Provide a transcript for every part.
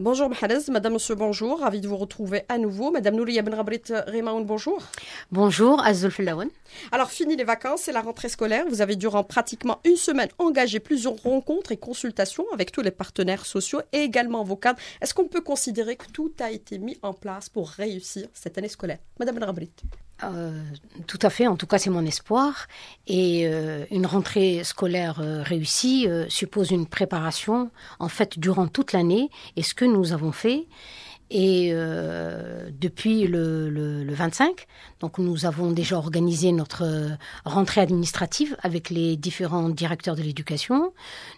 Bonjour Mahrez, Madame, Monsieur, bonjour. Ravi de vous retrouver à nouveau. Madame Nouria Ben Rabrit euh, bonjour. Bonjour, Azul Felaoun. Alors, fini les vacances et la rentrée scolaire. Vous avez durant pratiquement une semaine engagé plusieurs rencontres et consultations avec tous les partenaires sociaux et également vos cadres. Est-ce qu'on peut considérer que tout a été mis en place pour réussir cette année scolaire Madame Ben Rabrit. Euh, tout à fait, en tout cas c'est mon espoir. Et euh, une rentrée scolaire euh, réussie suppose une préparation en fait durant toute l'année. Et ce que nous avons fait, et euh, depuis le, 25, donc nous avons déjà organisé notre euh, rentrée administrative avec les différents directeurs de l'éducation.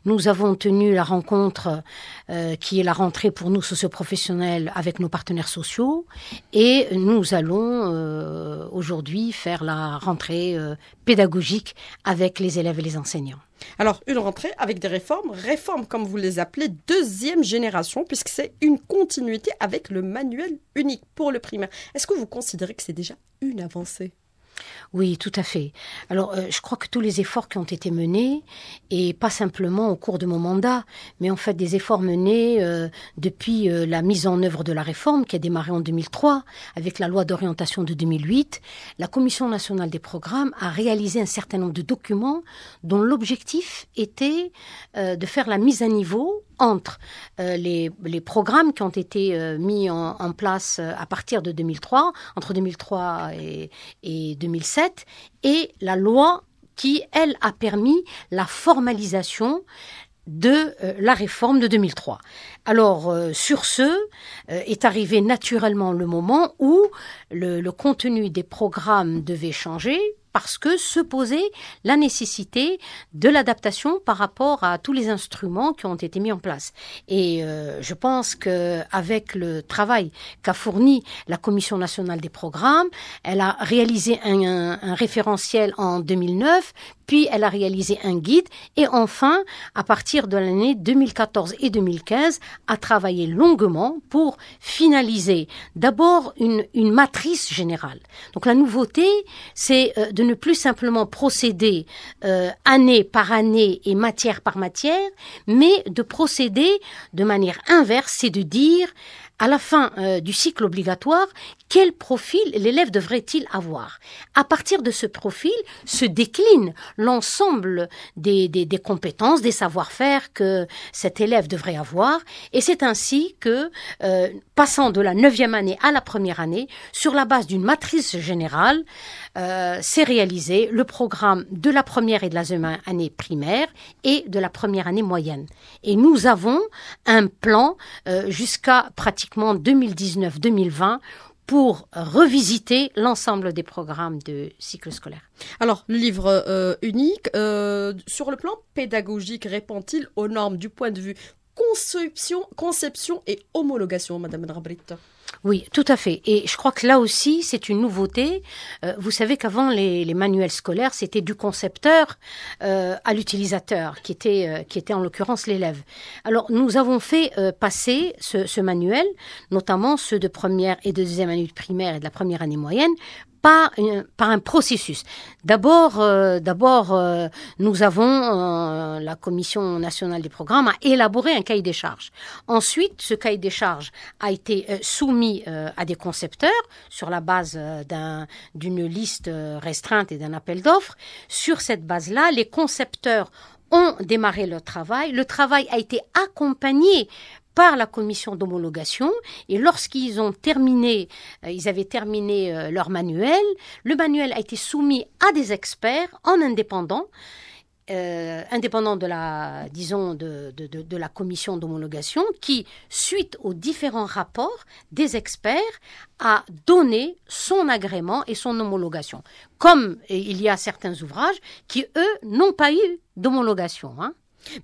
Nous avons tenu la rencontre euh, qui est la rentrée pour nous socioprofessionnels avec nos partenaires sociaux. Et nous allons aujourd'hui faire la rentrée pédagogique avec les élèves et les enseignants. Alors, une rentrée avec des réformes, réformes comme vous les appelez, deuxième génération, puisque c'est une continuité avec le manuel unique pour le primaire. Est-ce que vous considérez que c'est déjà une avancée oui, tout à fait. Alors, euh, je crois que tous les efforts qui ont été menés, et pas simplement au cours de mon mandat, mais en fait des efforts menés euh, depuis euh, la mise en œuvre de la réforme qui a démarré en 2003 avec la loi d'orientation de 2008, la Commission nationale des programmes a réalisé un certain nombre de documents dont l'objectif était de faire la mise à niveau entre euh, les, programmes qui ont été euh, mis en, place euh, à partir de 2003, entre 2003 et, 2007, et la loi qui, elle, a permis la formalisation de la réforme de 2003. Alors, sur ce, est arrivé naturellement le moment où le, contenu des programmes devait changer parce que se posait la nécessité de l'adaptation par rapport à tous les instruments qui ont été mis en place. Et euh, je pense que avec le travail qu'a fourni la Commission nationale des programmes, elle a réalisé un référentiel en 2009 puis elle a réalisé un guide et enfin, à partir de l'année 2014 et 2015, a travaillé longuement pour finaliser d'abord une, matrice générale. Donc la nouveauté, c'est euh, de ne plus simplement procéder euh, année par année et matière par matière, mais de procéder de manière inverse, c'est de dire à la fin euh, du cycle obligatoire, quel profil l'élève devrait-il avoir À partir de ce profil se décline l'ensemble des, compétences, des savoir-faire que cet élève devrait avoir, et c'est ainsi que, euh, passant de la neuvième année à la première année, sur la base d'une matrice générale, euh, s'est réalisé le programme de la première et de la deuxième année primaire et de la première année moyenne. Et nous avons un plan jusqu'à pratiquement 2019-2020 pour revisiter l'ensemble des programmes de cycle scolaire. Alors, le livre euh, unique, euh, sur le plan pédagogique, répond-il aux normes du point de vue conception, conception et homologation, Madame Drabrit oui, tout à fait. Et je crois que là aussi, c'est une nouveauté. Euh, vous savez qu'avant, les, manuels scolaires, c'était du concepteur euh, à l'utilisateur, qui était, euh, qui était en l'occurrence l'élève. Alors, nous avons fait passer ce, ce, manuel, notamment ceux de première et de deuxième année de primaire et de la première année moyenne, par, par un processus. D'abord, euh, d'abord, euh, nous avons euh, la Commission nationale des programmes a élaboré un cahier des charges. Ensuite, ce cahier des charges a été soumis à des concepteurs sur la base d'un, d'une liste restreinte et d'un appel d'offres. Sur cette base-là, les concepteurs ont démarré leur travail. Le travail a été accompagné par la commission d'homologation et lorsqu'ils ont terminé, euh, ils avaient terminé euh, leur manuel, le manuel a été soumis à des experts en indépendant. Euh, indépendant de la, disons, la commission d'homologation, qui, suite aux différents rapports des experts, a donné son agrément et son homologation. Comme il y a certains ouvrages qui, eux, n'ont pas eu d'homologation. Hein.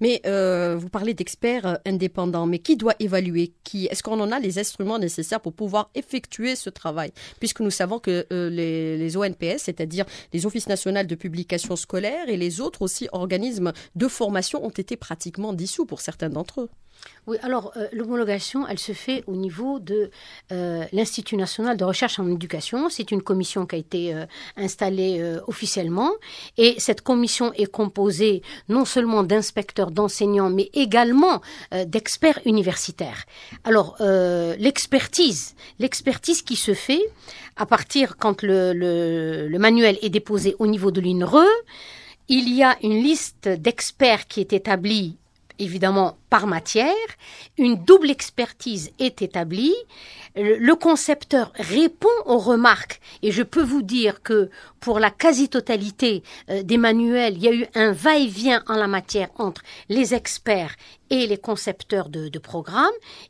Mais euh, vous parlez d'experts euh, indépendants, mais qui doit évaluer qui Est-ce qu'on en a les instruments nécessaires pour pouvoir effectuer ce travail Puisque nous savons que euh, les, ONPS, c'est-à-dire les Offices nationaux de publication scolaire et les autres aussi organismes de formation ont été pratiquement dissous pour certains d'entre eux. Oui, alors euh, l'homologation, elle se fait au niveau de euh, l'Institut national de recherche en éducation. C'est une commission qui a été euh, installée officiellement. Et cette commission est composée non seulement d'inspecteurs, d'enseignants, mais également d'experts universitaires. Alors, l'expertise, l'expertise qui se fait à partir quand le manuel est déposé au niveau de l'INRE, il y a une liste d'experts qui est établie évidemment par matière, une double expertise est établie, le concepteur répond aux remarques et je peux vous dire que pour la quasi-totalité euh, des manuels, il y a eu un va-et-vient en la matière entre les experts et les concepteurs de, programmes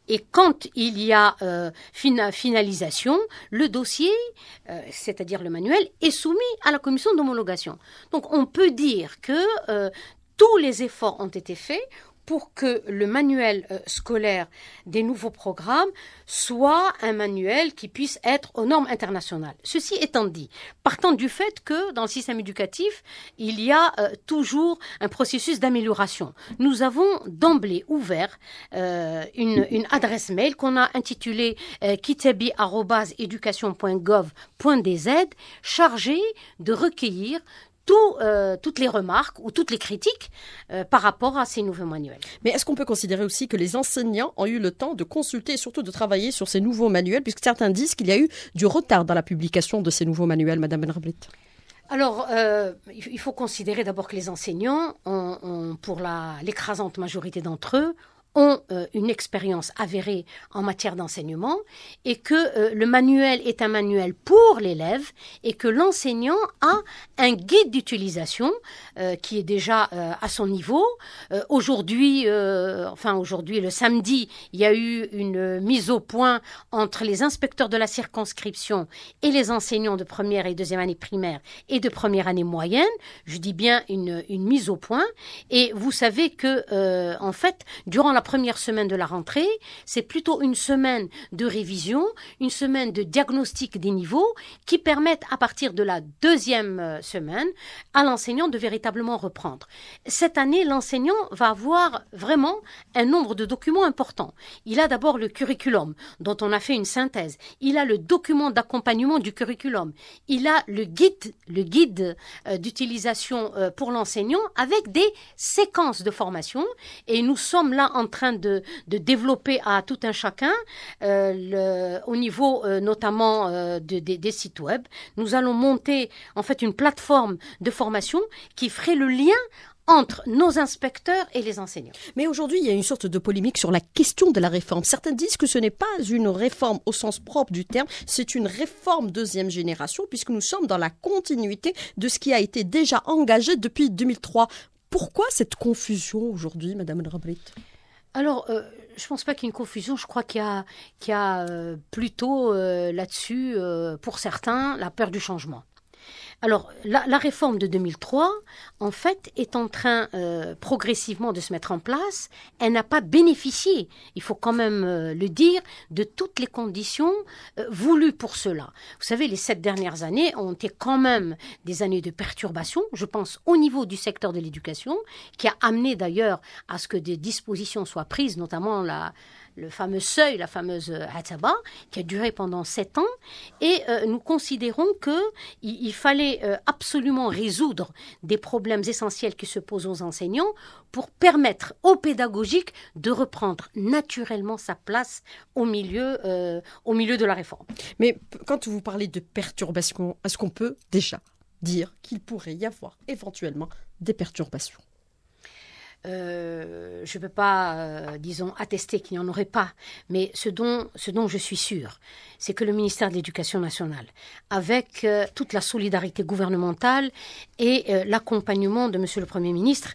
et quand il y a euh, finalisation, le dossier, euh, c'est-à-dire le manuel, est soumis à la commission d'homologation. Donc on peut dire que tous les efforts ont été faits pour que le manuel euh, scolaire des nouveaux programmes soit un manuel qui puisse être aux normes internationales. Ceci étant dit, partant du fait que dans le système éducatif, il y a euh, toujours un processus d'amélioration, nous avons d'emblée ouvert euh, une, adresse mail qu'on a intitulée kitabi.education.gov.dz chargée de recueillir euh, toutes les remarques ou toutes les critiques euh, par rapport à ces nouveaux manuels. Mais est-ce qu'on peut considérer aussi que les enseignants ont eu le temps de consulter et surtout de travailler sur ces nouveaux manuels, puisque certains disent qu'il y a eu du retard dans la publication de ces nouveaux manuels, Madame Benrablit alors, euh, il faut considérer d'abord que les enseignants, pour l'écrasante majorité d'entre eux, ont euh, une expérience avérée en matière d'enseignement et que euh, le manuel est un manuel pour l'élève et que l'enseignant a un guide d'utilisation euh, qui est déjà à son niveau. aujourd'hui, enfin aujourd'hui, le samedi, il y a eu une mise au point entre les inspecteurs de la circonscription et les enseignants de première et deuxième année primaire et de première année moyenne. Je dis bien une, une mise au point. Et vous savez que, en fait, durant la première semaine de la rentrée, c'est plutôt une semaine de révision, une semaine de diagnostic des niveaux qui permettent à partir de la deuxième euh, semaine à l'enseignant de véritablement reprendre. Cette année, l'enseignant va avoir vraiment un nombre de documents importants. Il a d'abord le curriculum dont on a fait une synthèse. Il a le document d'accompagnement du curriculum. Il a le guide, le guide euh, d'utilisation euh, pour l'enseignant avec des séquences de formation. Et nous sommes là en train train de, développer à tout un chacun euh, le, au niveau euh, notamment euh, des sites web. Nous allons monter en fait une plateforme de formation qui ferait le lien entre nos inspecteurs et les enseignants. Mais aujourd'hui, il y a une sorte de polémique sur la question de la réforme. Certains disent que ce n'est pas une réforme au sens propre du terme, c'est une réforme deuxième génération, puisque nous sommes dans la continuité de ce qui a été déjà engagé depuis 2003. Pourquoi cette confusion aujourd'hui, Madame El-Rabrit alors, euh, je ne pense pas qu'il y ait une confusion. Je crois qu'il y a, y a euh, plutôt euh, là-dessus, pour certains, la peur du changement. Alors, la, réforme de 2003, en fait, est en train euh, progressivement de se mettre en place. Elle n'a pas bénéficié, il faut quand même euh, le dire, de toutes les conditions euh, voulues pour cela. Vous savez, les sept dernières années ont été quand même des années de perturbation, je pense au niveau du secteur de l'éducation, qui a amené d'ailleurs à ce que des dispositions soient prises, notamment la le fameux seuil, la fameuse euh, Hataba, qui a duré pendant sept ans. Et euh, nous considérons qu'il il fallait euh, absolument résoudre des problèmes essentiels qui se posent aux enseignants pour permettre au pédagogique de reprendre naturellement sa place au milieu, au milieu de la réforme. Mais quand vous parlez de perturbation, est-ce qu'on peut déjà dire qu'il pourrait y avoir éventuellement des perturbations euh, je ne peux pas, euh, disons, attester qu'il n'y en aurait pas, mais ce dont, je suis sûre, c'est que le ministère de l'Éducation nationale, avec euh, toute la solidarité gouvernementale et l'accompagnement de Monsieur le Premier ministre,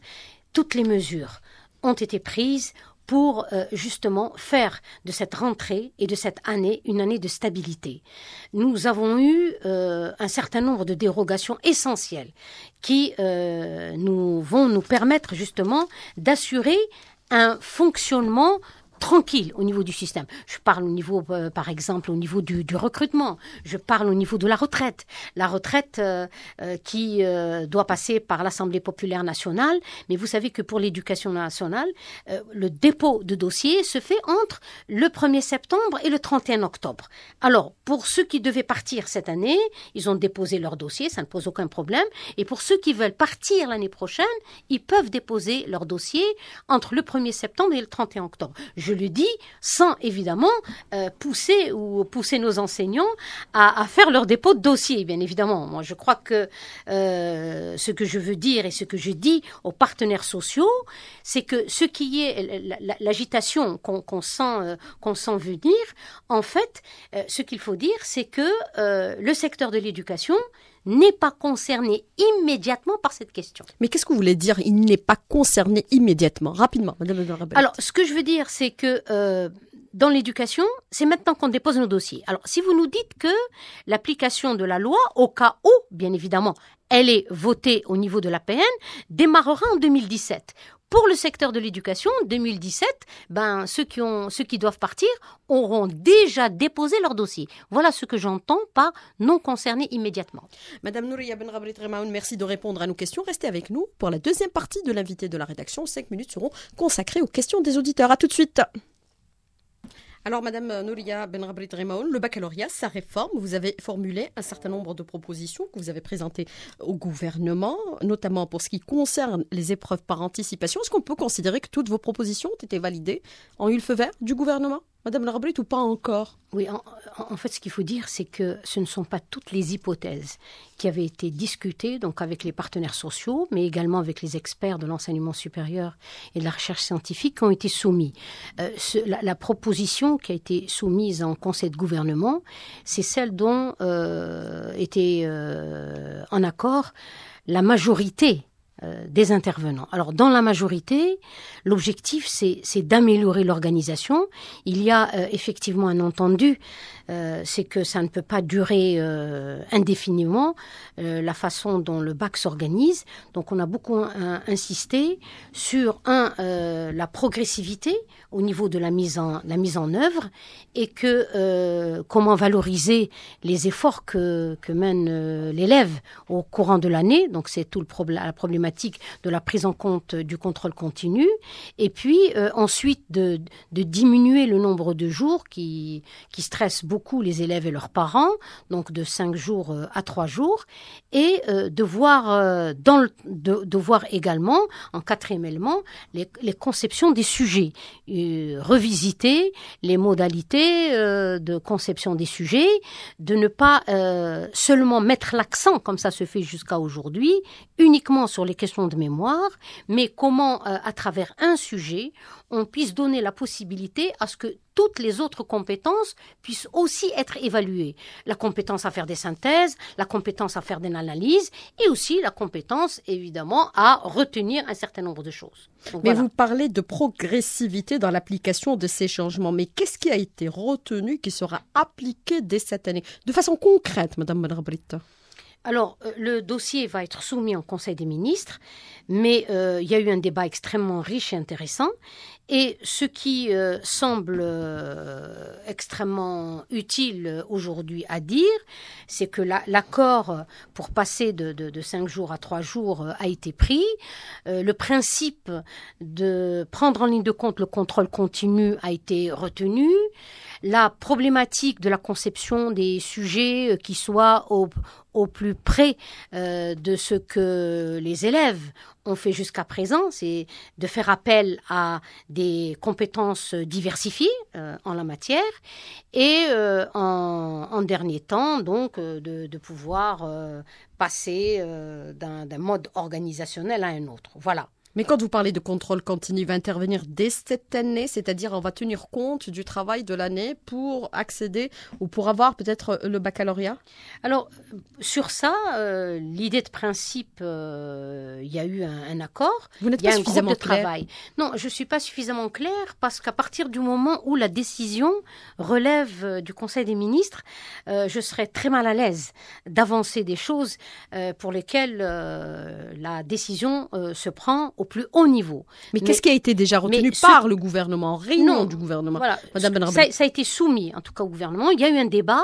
toutes les mesures ont été prises pour euh, justement faire de cette rentrée et de cette année une année de stabilité. Nous avons eu euh, un certain nombre de dérogations essentielles qui euh, nous vont nous permettre justement d'assurer un fonctionnement tranquille au niveau du système. Je parle au niveau, euh, par exemple, au niveau du, recrutement. Je parle au niveau de la retraite. La retraite euh, euh, qui doit passer par l'Assemblée populaire nationale. Mais vous savez que pour l'éducation nationale, le dépôt de dossier se fait entre le 1er septembre et le 31 octobre. Alors, pour ceux qui devaient partir cette année, ils ont déposé leur dossier, ça ne pose aucun problème. Et pour ceux qui veulent partir l'année prochaine, ils peuvent déposer leur dossier entre le 1er septembre et le 31 octobre. Je je le dis, sans évidemment euh, pousser ou pousser nos enseignants à, faire leur dépôt de dossier, bien évidemment. Moi, je crois que euh, ce que je veux dire et ce que je dis aux partenaires sociaux, c'est que ce qui est l'agitation qu'on sent, euh, qu'on sent venir, en fait, ce qu'il faut dire, c'est que le secteur de l'éducation, n'est pas concerné immédiatement par cette question. Mais qu'est-ce que vous voulez dire Il n'est pas concerné immédiatement, rapidement, Madame Alors, ce que je veux dire, c'est que euh, dans l'éducation, c'est maintenant qu'on dépose nos dossiers. Alors, si vous nous dites que l'application de la loi, au cas où, bien évidemment, elle est votée au niveau de la PN, démarrera en 2017. Pour le secteur de l'éducation, 2017, ben, ceux, qui ont, ceux qui doivent partir auront déjà déposé leur dossier. Voilà ce que j'entends par non concerné immédiatement. Madame Nouria Ben merci de répondre à nos questions. Restez avec nous pour la deuxième partie de l'invité de la rédaction. Cinq minutes seront consacrées aux questions des auditeurs. À tout de suite. Alors, Madame Nouria Benrabrit Remaoun, le baccalauréat, sa réforme, vous avez formulé un certain nombre de propositions que vous avez présentées au gouvernement, notamment pour ce qui concerne les épreuves par anticipation. Est-ce qu'on peut considérer que toutes vos propositions ont été validées en eu vert du gouvernement Madame la ou pas encore Oui, en, fait, ce qu'il faut dire, c'est que ce ne sont pas toutes les hypothèses qui avaient été discutées, donc avec les partenaires sociaux, mais également avec les experts de l'enseignement supérieur et de la recherche scientifique, qui ont été soumis. Euh, la, proposition qui a été soumise en conseil de gouvernement, c'est celle dont euh, était euh, en accord la majorité euh, des intervenants. Alors dans la majorité, l'objectif c'est d'améliorer l'organisation. Il y a euh, effectivement un entendu euh, c'est que ça ne peut pas durer euh, indéfiniment euh, la façon dont le bac s'organise. Donc on a beaucoup insisté sur un la progressivité au niveau de la mise en la mise en œuvre et que comment valoriser les efforts que que mène l'élève au courant de l'année. Donc c'est tout le problème la problématique de la prise en compte du contrôle continu et puis ensuite de, de diminuer le nombre de jours qui qui stressent beaucoup beaucoup les élèves et leurs parents, donc de cinq jours euh, à trois jours, et euh, de, voir euh, dans de, également, en quatrième élément, les, les conceptions des sujets, revisiter les modalités de conception des sujets, de ne pas seulement mettre l'accent, comme ça se fait jusqu'à aujourd'hui, uniquement sur les questions de mémoire, mais comment, à travers un sujet, on puisse donner la possibilité à ce que toutes les autres compétences puissent aussi être évaluées. La compétence à faire des synthèses, la compétence à faire des analyses et aussi la compétence, évidemment, à retenir un certain nombre de choses. Mais vous parlez de progressivité dans l'application de ces changements. Mais qu'est-ce qui a été retenu qui sera appliqué dès cette année De façon concrète, Madame Madrabrita alors, euh, le dossier va être soumis en Conseil des ministres, mais euh, il y a eu un débat extrêmement riche et intéressant. Et ce qui euh, semble euh, extrêmement utile aujourd'hui à dire, c'est que l'accord pour passer de, cinq jours à trois jours euh, a été pris. le principe de prendre en ligne de compte le contrôle continu a été retenu la problématique de la conception des sujets euh, qui soient au, plus près euh, de ce que les élèves ont fait jusqu'à présent, c'est de faire appel à des compétences diversifiées euh, en la matière et en, dernier temps, donc, de, de pouvoir passer d'un mode organisationnel à un autre. Voilà. Mais quand vous parlez de contrôle continu, il va intervenir dès cette année, c'est-à-dire on va tenir compte du travail de l'année pour accéder ou pour avoir peut-être euh, le baccalauréat Alors, euh, sur ça, euh, l'idée de principe, il y a eu un, accord. Vous n'êtes pas suffisamment de Travail. Non, je ne suis pas suffisamment claire parce qu'à partir du moment où la décision relève du Conseil des ministres, je serais très mal à l'aise d'avancer des choses pour lesquelles la décision se prend au plus haut niveau. Mais, qu'est-ce qui a été déjà retenu par le gouvernement, réunion du gouvernement Madame ça, a été soumis, en tout cas, au gouvernement. Il y a eu un débat,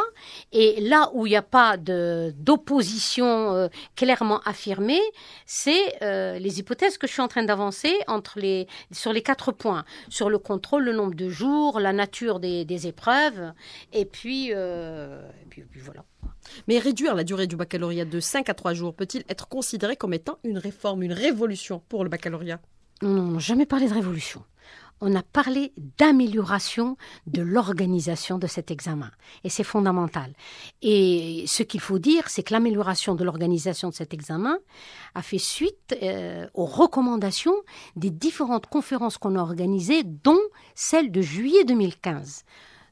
et là où il n'y a pas d'opposition euh, clairement affirmée, c'est euh, les hypothèses que je suis en train d'avancer les, sur les quatre points sur le contrôle, le nombre de jours, la nature des, épreuves, et puis euh, voilà. Mais réduire la durée du baccalauréat de 5 à 3 jours peut-il être considéré comme étant une réforme, une révolution pour le baccalauréat on n'a jamais parlé de révolution on a parlé d'amélioration de l'organisation de cet examen. Et c'est fondamental. Et ce qu'il faut dire, c'est que l'amélioration de l'organisation de cet examen a fait suite euh, aux recommandations des différentes conférences qu'on a organisées, dont celle de juillet 2015.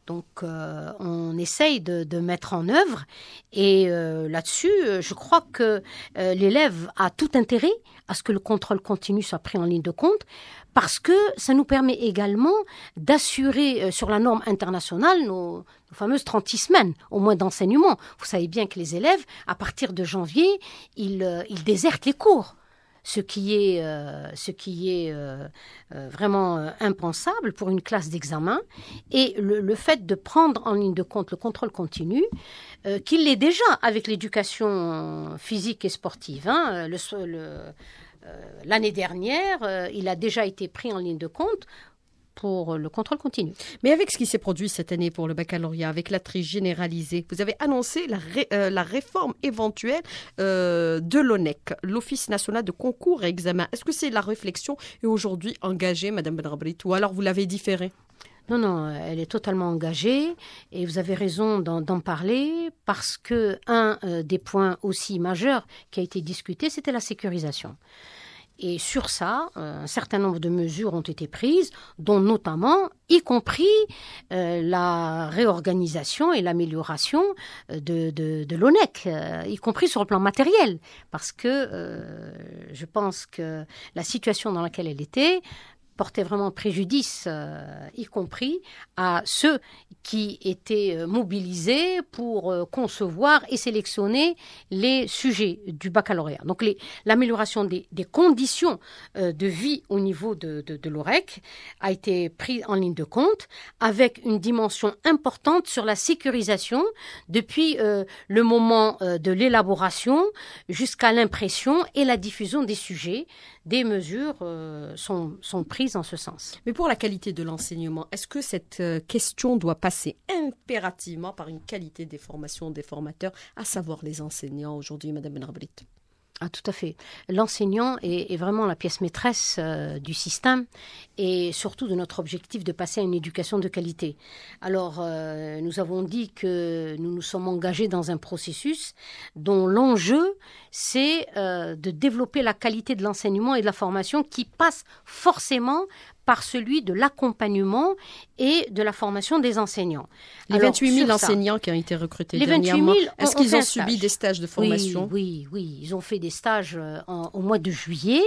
Donc euh, on essaye de, mettre en œuvre et euh, là-dessus, je crois que euh, l'élève a tout intérêt à ce que le contrôle continu soit pris en ligne de compte parce que ça nous permet également d'assurer sur la norme internationale nos, nos fameuses 36 semaines, au moins d'enseignement. Vous savez bien que les élèves, à partir de janvier, ils, ils désertent les cours ce qui est, euh, ce qui est euh, euh, vraiment impensable pour une classe d'examen, et le, fait de prendre en ligne de compte le contrôle continu, qu'il l'est déjà avec l'éducation physique et sportive. Hein. l'année dernière, il a déjà été pris en ligne de compte pour euh, le contrôle continu. Mais avec ce qui s'est produit cette année pour le baccalauréat, avec la triche généralisée, vous avez annoncé la, euh, la réforme éventuelle euh, de l'ONEC, l'Office national de concours et examens. Est-ce que c'est la réflexion est aujourd'hui engagée, Madame Benrabrit, ou alors vous l'avez différée non, non, elle est totalement engagée et vous avez raison d'en parler parce que un des points aussi majeurs qui a été discuté, c'était la sécurisation. Et sur ça, euh, un certain nombre de mesures ont été prises, dont notamment, y compris euh, la réorganisation et l'amélioration euh, de, l'ONEC, y compris sur le plan matériel, parce que je pense que la situation dans laquelle elle était portait vraiment préjudice, euh, y compris à ceux qui étaient euh, mobilisés pour euh, concevoir et sélectionner les sujets du baccalauréat. Donc l'amélioration des, conditions de vie au niveau de l'OREC a été prise en ligne de compte avec une dimension importante sur la sécurisation depuis le moment de l'élaboration jusqu'à l'impression et la diffusion des sujets des mesures euh, sont, prises en ce sens. Mais pour la qualité de l'enseignement, est-ce que cette euh, question doit passer impérativement par une qualité des formations des formateurs, à savoir les enseignants aujourd'hui, Madame Benarbrit ah, tout à fait. L'enseignant est, vraiment la pièce maîtresse euh, du système et surtout de notre objectif de passer à une éducation de qualité. Alors, euh, nous avons dit que nous nous sommes engagés dans un processus dont l'enjeu, c'est euh, de développer la qualité de l'enseignement et de la formation qui passe forcément par celui de l'accompagnement et de la formation des enseignants. Les 28 000 enseignants qui ont été recrutés les est-ce qu'ils ont, subi des stages de formation oui, oui, ils ont fait des stages euh, au mois de juillet,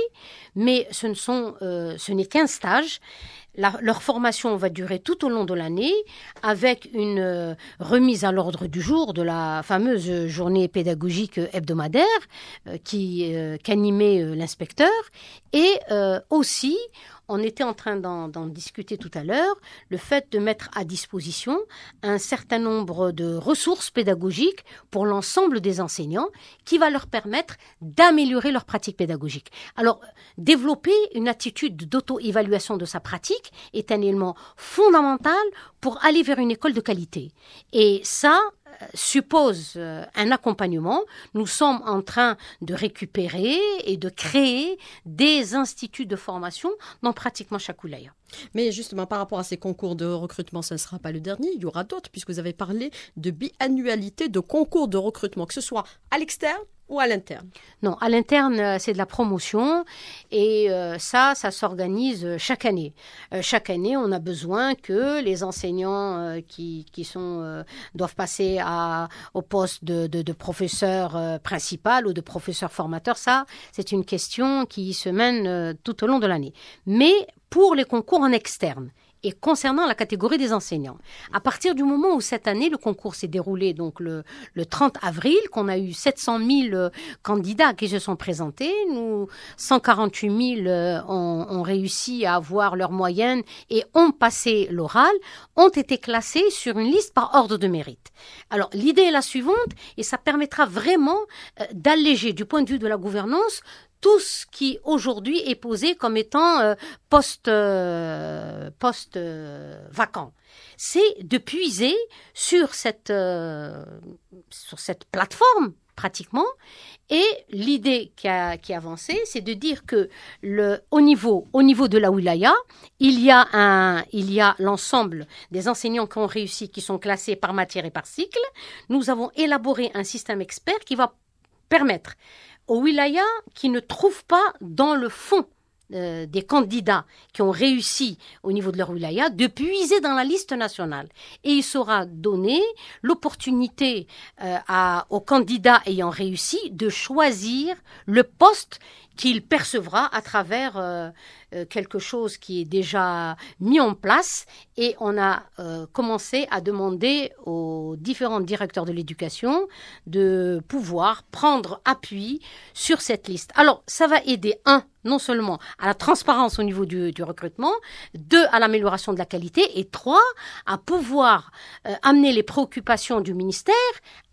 mais ce ne sont, euh, ce n'est qu'un stage. leur formation va durer tout au long de l'année avec une euh, remise à l'ordre du jour de la fameuse journée pédagogique hebdomadaire qui qu'animait l'inspecteur et aussi on était en train d'en discuter tout à l'heure, le fait de mettre à disposition un certain nombre de ressources pédagogiques pour l'ensemble des enseignants qui va leur permettre d'améliorer leur pratique pédagogique. Alors, développer une attitude d'auto-évaluation de sa pratique est un élément fondamental pour aller vers une école de qualité. Et ça, suppose euh, un accompagnement. Nous sommes en train de récupérer et de créer des instituts de formation dans pratiquement chaque coulée. Mais justement, par rapport à ces concours de recrutement, ce ne sera pas le dernier, il y aura d'autres, puisque vous avez parlé de biannualité de concours de recrutement, que ce soit à l'externe ou à l'interne Non, à l'interne, euh, c'est de la promotion et euh, ça, ça s'organise euh, chaque année. chaque année, on a besoin que les enseignants qui, qui, sont, doivent passer à, au poste de, de, de professeur principal ou de professeur formateur. Ça, c'est une question qui se mène tout au long de l'année. Mais pour les concours en externe et concernant la catégorie des enseignants. À partir du moment où cette année, le concours s'est déroulé donc le, 30 avril, qu'on a eu 700 000 euh, candidats qui se sont présentés, nous, 148 000 euh, ont réussi à avoir leur moyenne et ont passé l'oral, ont été classés sur une liste par ordre de mérite. Alors l'idée est la suivante, et ça permettra vraiment euh, d'alléger du point de vue de la gouvernance tout ce qui aujourd'hui est posé comme étant poste euh, poste euh, euh, vacant c'est de puiser sur cette sur cette plateforme pratiquement et l'idée qui, a, qui c'est de dire que le au niveau au niveau de la wilaya il y a un il y a l'ensemble des enseignants qui ont réussi qui sont classés par matière et par cycle nous avons élaboré un système expert qui va permettre aux wilaya qui ne trouve pas dans le fond euh, des candidats qui ont réussi au niveau de leur wilaya de puiser dans la liste nationale. Et il sera donné l'opportunité euh, aux candidats ayant réussi de choisir le poste qu'il percevra à travers euh, euh, quelque chose qui est déjà mis en place et on a euh, commencé à demander aux différents directeurs de l'éducation de pouvoir prendre appui sur cette liste. Alors, ça va aider, un, non seulement à la transparence au niveau du, recrutement, deux, à l'amélioration de la qualité, et trois, à pouvoir euh, amener les préoccupations du ministère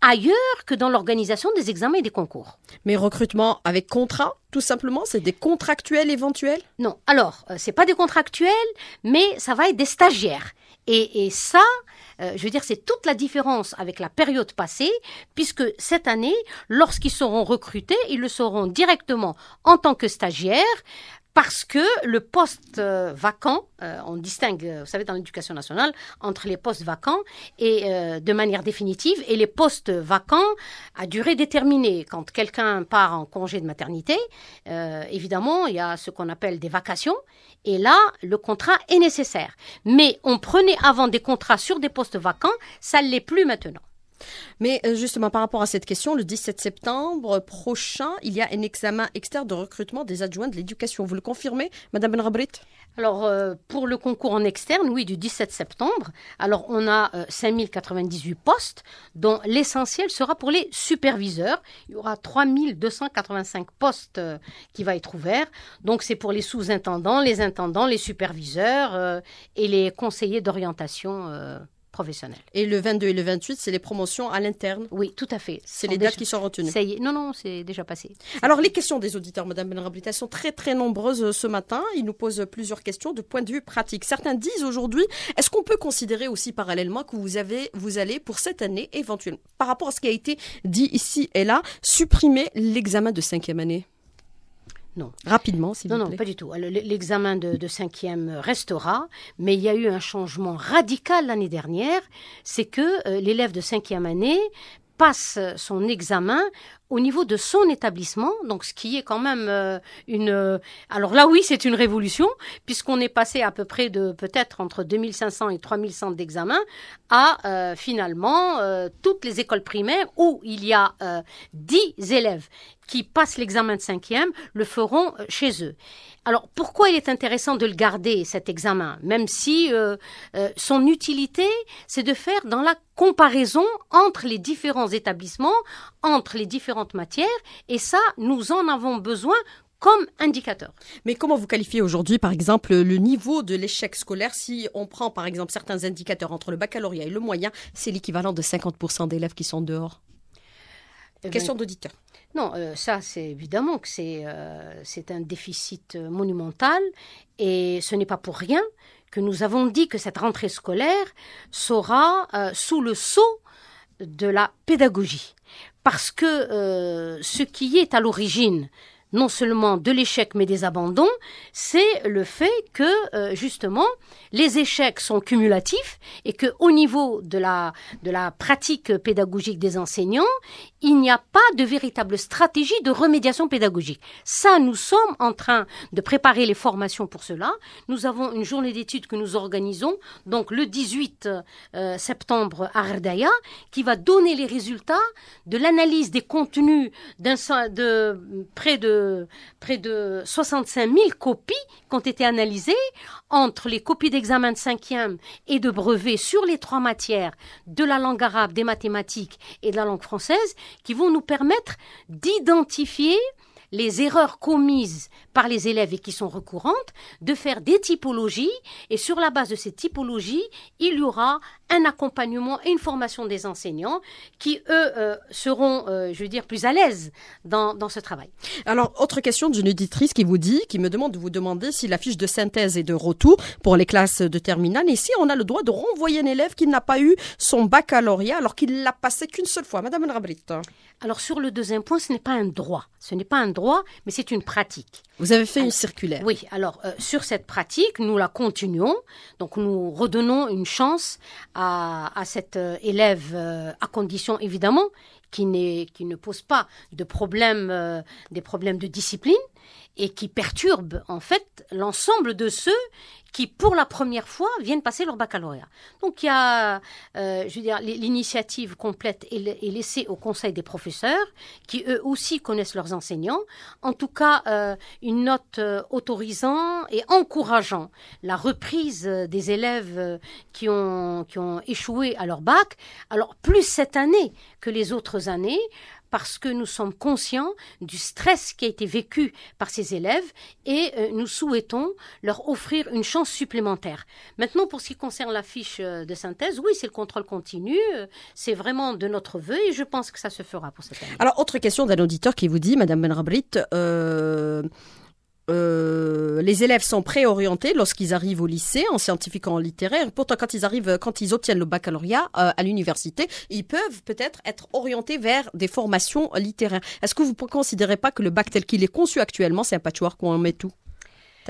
ailleurs que dans l'organisation des examens et des concours. Mais recrutement avec contrat tout simplement C'est des contractuels éventuels Non. Alors, euh, c'est pas des contractuels, mais ça va être des stagiaires. Et, ça, euh, je veux dire, c'est toute la différence avec la période passée, puisque cette année, lorsqu'ils seront recrutés, ils le seront directement en tant que stagiaires parce que le poste euh, vacant, euh, on distingue, euh, vous savez, dans l'éducation nationale, entre les postes vacants et de manière définitive et les postes vacants à durée déterminée. Quand quelqu'un part en congé de maternité, évidemment, il y a ce qu'on appelle des vacations et là, le contrat est nécessaire. Mais on prenait avant des contrats sur des postes vacants, ça ne l'est plus maintenant. Mais euh, justement, par rapport à cette question, le 17 septembre prochain, il y a un examen externe de recrutement des adjoints de l'éducation. Vous le confirmez, Madame Benrabrit alors, euh, pour le concours en externe, oui, du 17 septembre, alors on a 5098 euh, postes, dont l'essentiel sera pour les superviseurs. Il y aura 3285 postes qui vont être ouverts. Donc, c'est pour les sous-intendants, les intendants, les superviseurs et les conseillers d'orientation. Et le 22 et le 28, c'est les promotions à l'interne. Oui, tout à fait. C'est les dates qui sont retenues. Ça y est. Non, non, c'est déjà passé. Alors, les questions des auditeurs, Madame Benrablit, sont très, très nombreuses euh, ce matin. Ils nous posent plusieurs questions de point de vue pratique. Certains disent aujourd'hui, est-ce qu'on peut considérer aussi parallèlement que vous, avez, vous allez, pour cette année, éventuellement, par rapport à ce qui a été dit ici et là, supprimer l'examen de cinquième année non. Rapidement, s'il vous plaît. Non, pas du tout. L'examen de, cinquième euh, restera, mais il y a eu un changement radical l'année dernière, c'est que euh, l'élève de cinquième année passe son examen au niveau de son établissement, donc ce qui est quand même euh, une... Euh, alors là oui, c'est une révolution, puisqu'on est passé à peu près de peut-être entre 2500 et 3100 d'examens d'examen à euh, finalement toutes les écoles primaires où il y a 10 élèves qui passent l'examen de cinquième le feront chez eux. Alors pourquoi il est intéressant de le garder, cet examen, même si son utilité, c'est de faire dans la comparaison entre les différents établissements, entre les différentes matières et ça, nous en avons besoin comme indicateur. Mais comment vous qualifiez aujourd'hui, par exemple, le niveau de l'échec scolaire Si on prend, par exemple, certains indicateurs entre le baccalauréat et le moyen, c'est l'équivalent de 50% d'élèves qui sont dehors. Eh Question ben, d'auditeur. Non, euh, ça, c'est évidemment que c'est euh, c'est un déficit euh, monumental et ce n'est pas pour rien que nous avons dit que cette rentrée scolaire sera sous le sceau de la pédagogie parce que euh, ce qui est à l'origine non seulement de l'échec mais des abandons, c'est le fait que euh, justement les échecs sont cumulatifs et que au niveau de la de la pratique pédagogique des enseignants, il n'y a pas de véritable stratégie de remédiation pédagogique. Ça nous sommes en train de préparer les formations pour cela. Nous avons une journée d'études que nous organisons donc le 18 euh, septembre à Ardaya qui va donner les résultats de l'analyse des contenus de près de près de 65 000 copies qui ont été analysées entre les copies d'examen de cinquième et de brevets sur les trois matières de la langue arabe, des mathématiques et de la langue française, qui vont nous permettre d'identifier les erreurs commises par les élèves et qui sont recourantes, de faire des typologies et sur la base de ces typologies, il y aura un accompagnement et une formation des enseignants qui, eux, euh, seront, euh, je veux dire, plus à l'aise dans, ce travail. Alors, autre question d'une éditrice qui vous dit, qui me demande de vous demander si la fiche de synthèse est de retour pour les classes de terminale et si on a le droit de renvoyer un élève qui n'a pas eu son baccalauréat alors qu'il l'a passé qu'une seule fois. Madame Rabrit. Alors, sur le deuxième point, ce n'est pas un droit. Ce n'est pas un droit, mais c'est une pratique. Vous avez fait une circulaire. Oui, alors euh, sur cette pratique, nous la continuons. Donc nous redonnons une chance à, cet euh, élève, euh, à condition évidemment qu'il qui ne pose pas de problème, des problèmes de discipline et qui perturbe en fait l'ensemble de ceux qui, pour la première fois, viennent passer leur baccalauréat. Donc il y a, euh, je veux dire, l'initiative complète est, laissée au Conseil des professeurs, qui eux aussi connaissent leurs enseignants. En tout cas, euh, une note euh, autorisant et encourageant la reprise des élèves qui ont qui ont échoué à leur bac. Alors plus cette année que les autres années, parce que nous sommes conscients du stress qui a été vécu par ces élèves et euh, nous souhaitons leur offrir une chance supplémentaire. Maintenant, pour ce qui concerne la fiche euh, de synthèse, oui, c'est le contrôle continu, euh, c'est vraiment de notre vœu et je pense que ça se fera pour cette année. Alors, autre question d'un auditeur qui vous dit, Madame Benrabrit, euh, les élèves sont préorientés lorsqu'ils arrivent au lycée en scientifique en littéraire. Pourtant, quand ils arrivent, quand ils obtiennent le baccalauréat euh, à l'université, ils peuvent peut-être être orientés vers des formations littéraires. Est-ce que vous ne considérez pas que le bac tel qu'il est conçu actuellement, c'est un patchwork qu'on on met tout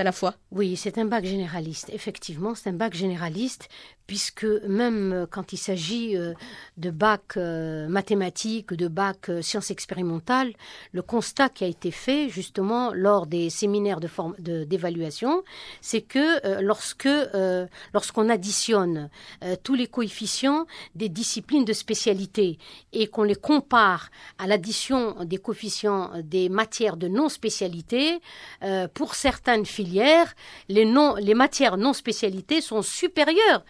la fois Oui, c'est un bac généraliste. Effectivement, c'est un bac généraliste, puisque même euh, quand il s'agit euh, de bac euh, mathématiques, de bac sciences expérimentales, le constat qui a été fait justement lors des séminaires d'évaluation, de c'est que lorsque lorsqu'on additionne tous les coefficients des disciplines de spécialité et qu'on les compare à l'addition des coefficients des matières de non-spécialité, pour certaines filières, les, les matières non spécialités sont supérieures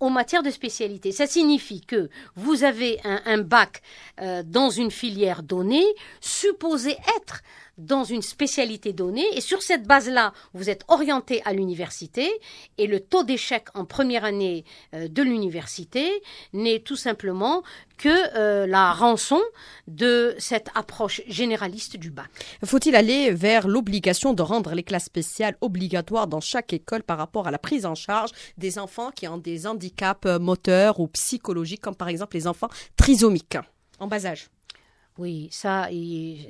aux matières de spécialité. Ça signifie que vous avez un, bac euh, dans une filière donnée, supposée être dans une spécialité donnée et sur cette base-là, vous êtes orienté à l'université et le taux d'échec en première année euh, de l'université n'est tout simplement que euh, la rançon de cette approche généraliste du bac. Faut-il aller vers l'obligation de rendre les classes spéciales obligatoires dans chaque école par rapport à la prise en charge des enfants qui ont des handicaps euh, moteurs ou psychologiques, comme par exemple les enfants trisomiques en bas âge oui, ça,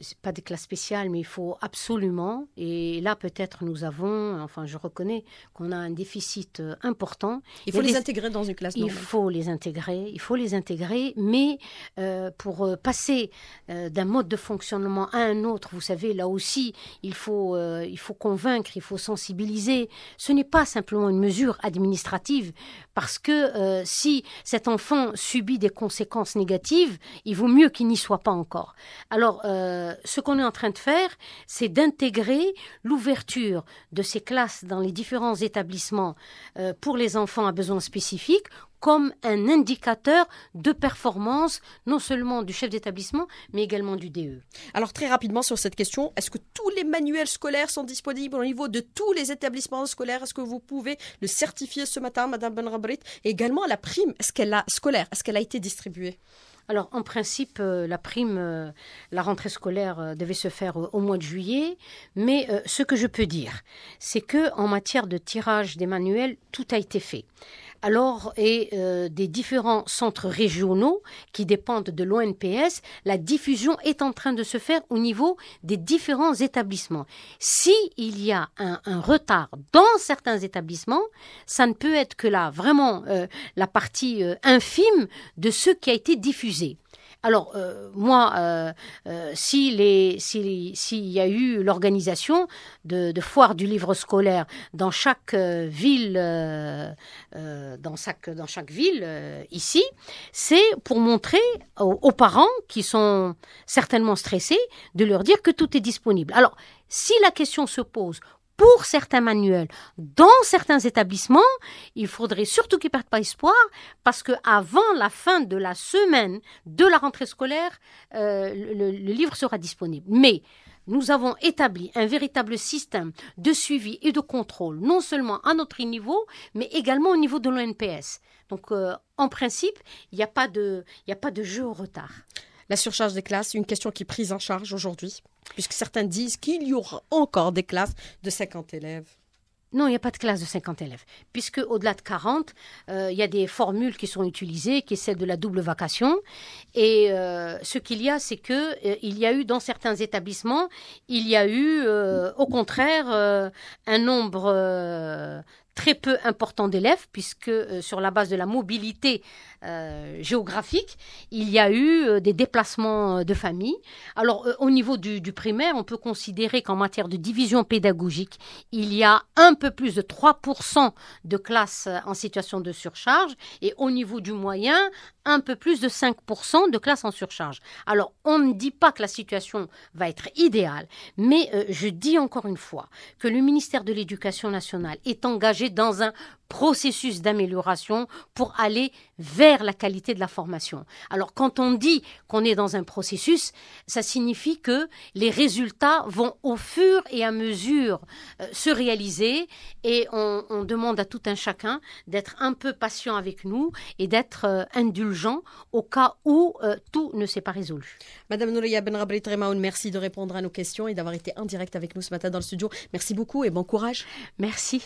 c'est pas des classes spéciales, mais il faut absolument, et là peut-être nous avons, enfin je reconnais qu'on a un déficit euh, important. Il faut les intégrer dans une classe normale. Il faut les intégrer, il faut les intégrer, mais euh, pour euh, passer d'un mode de fonctionnement à un autre, vous savez, là aussi, il faut, il faut convaincre, il faut sensibiliser. Ce n'est pas simplement une mesure administrative, parce que si cet enfant subit des conséquences négatives, il vaut mieux qu'il n'y soit pas encore alors, euh, ce qu'on est en train de faire, c'est d'intégrer l'ouverture de ces classes dans les différents établissements euh, pour les enfants à besoins spécifiques comme un indicateur de performance, non seulement du chef d'établissement, mais également du DE. Alors très rapidement sur cette question, est-ce que tous les manuels scolaires sont disponibles au niveau de tous les établissements scolaires Est-ce que vous pouvez le certifier ce matin, Madame Benrabrit Et également la prime est-ce qu'elle a, scolaire, est-ce qu'elle a été distribuée alors, en principe, euh, la prime, euh, la rentrée scolaire euh, devait se faire au mois de juillet, mais ce que je peux dire, c'est que en matière de tirage des manuels, tout a été fait alors et euh, des différents centres régionaux qui dépendent de l'ONPS, la diffusion est en train de se faire au niveau des différents établissements. Si y a un, retard dans certains établissements, ça ne peut être que là vraiment euh, la partie euh, infime de ce qui a été diffusé. Alors, euh, moi, euh, euh, s'il si il y a eu l'organisation de, foire du livre scolaire dans chaque ville, dans, chaque, dans chaque ville ici, c'est pour montrer aux parents qui sont certainement stressés de leur dire que tout est disponible. Alors, si la question se pose, pour certains manuels, dans certains établissements, il faudrait surtout qu'ils ne perdent pas espoir, parce que avant la fin de la semaine de la rentrée scolaire, euh, le, livre sera disponible. Mais nous avons établi un véritable système de suivi et de contrôle, non seulement à notre niveau, mais également au niveau de l'ONPS. Donc, euh, en principe, il n'y a pas de jeu au retard la surcharge des classes, une question qui est prise en charge aujourd'hui, puisque certains disent qu'il y aura encore des classes de 50 élèves. Non, il n'y a pas de classe de 50 élèves, puisque au-delà de 40, euh, il y a des formules qui sont utilisées, qui est celle de la double vacation. Et euh, ce qu'il y a, c'est que euh, il y a eu dans certains établissements, il y a eu, au contraire, un nombre très peu important d'élèves, puisque euh, sur la base de la mobilité euh, géographique, il y a eu euh, des déplacements de famille. Alors au niveau du, du, primaire, on peut considérer qu'en matière de division pédagogique, il y a un peu plus de 3% de classes en situation de surcharge, et au niveau du moyen, un peu plus de 5% de classes en surcharge. Alors on ne dit pas que la situation va être idéale, mais je dis encore une fois que le ministère de l'Éducation nationale est engagé dans un processus d'amélioration pour aller vers la qualité de la formation. Alors quand on dit qu'on est dans un processus, ça signifie que les résultats vont au fur et à mesure euh, se réaliser et on, demande à tout un chacun d'être un peu patient avec nous et d'être euh, indulgent au cas où euh, tout ne s'est pas résolu. Madame Nouria Ben Rabri merci de répondre à nos questions et d'avoir été en direct avec nous ce matin dans le studio. Merci beaucoup et bon courage. Merci.